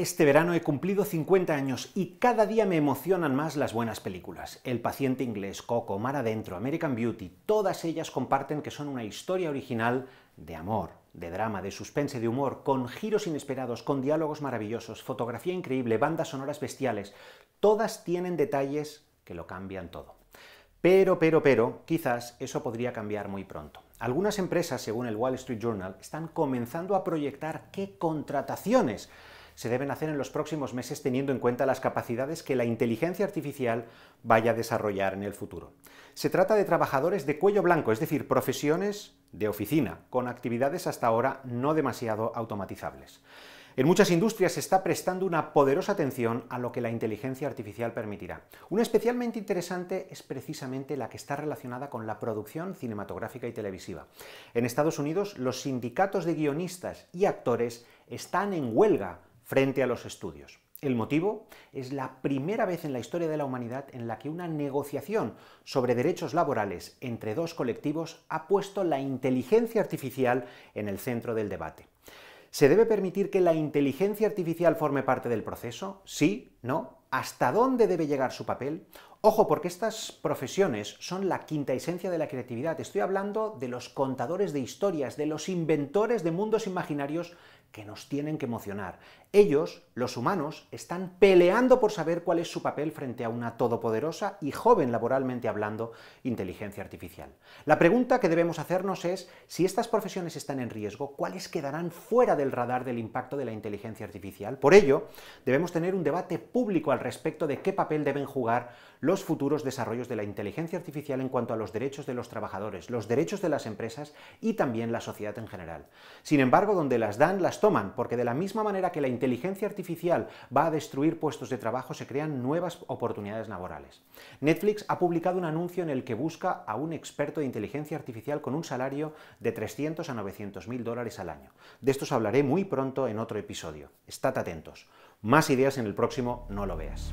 Este verano he cumplido 50 años y cada día me emocionan más las buenas películas. El paciente inglés, Coco, Mar Adentro, American Beauty, todas ellas comparten que son una historia original de amor, de drama, de suspense, de humor, con giros inesperados, con diálogos maravillosos, fotografía increíble, bandas sonoras bestiales. Todas tienen detalles que lo cambian todo. Pero, pero, pero, quizás eso podría cambiar muy pronto. Algunas empresas, según el Wall Street Journal, están comenzando a proyectar qué contrataciones se deben hacer en los próximos meses teniendo en cuenta las capacidades que la inteligencia artificial vaya a desarrollar en el futuro. Se trata de trabajadores de cuello blanco, es decir, profesiones de oficina, con actividades hasta ahora no demasiado automatizables. En muchas industrias se está prestando una poderosa atención a lo que la inteligencia artificial permitirá. Una especialmente interesante es precisamente la que está relacionada con la producción cinematográfica y televisiva. En Estados Unidos, los sindicatos de guionistas y actores están en huelga frente a los estudios. El motivo es la primera vez en la historia de la humanidad en la que una negociación sobre derechos laborales entre dos colectivos ha puesto la inteligencia artificial en el centro del debate. ¿Se debe permitir que la inteligencia artificial forme parte del proceso? ¿Sí? ¿No? ¿Hasta dónde debe llegar su papel? Ojo, porque estas profesiones son la quinta esencia de la creatividad. Estoy hablando de los contadores de historias, de los inventores de mundos imaginarios que nos tienen que emocionar. Ellos, los humanos, están peleando por saber cuál es su papel frente a una todopoderosa y joven, laboralmente hablando, inteligencia artificial. La pregunta que debemos hacernos es, si estas profesiones están en riesgo, ¿cuáles quedarán fuera del radar del impacto de la inteligencia artificial? Por ello, debemos tener un debate público al respecto de qué papel deben jugar los futuros desarrollos de la inteligencia artificial en cuanto a los derechos de los trabajadores, los derechos de las empresas y también la sociedad en general. Sin embargo, donde las dan, las toman, porque de la misma manera que la inteligencia artificial va a destruir puestos de trabajo, se crean nuevas oportunidades laborales. Netflix ha publicado un anuncio en el que busca a un experto de inteligencia artificial con un salario de 300 a 900 mil dólares al año. De esto os hablaré muy pronto en otro episodio. Estad atentos. Más ideas en el próximo No lo veas.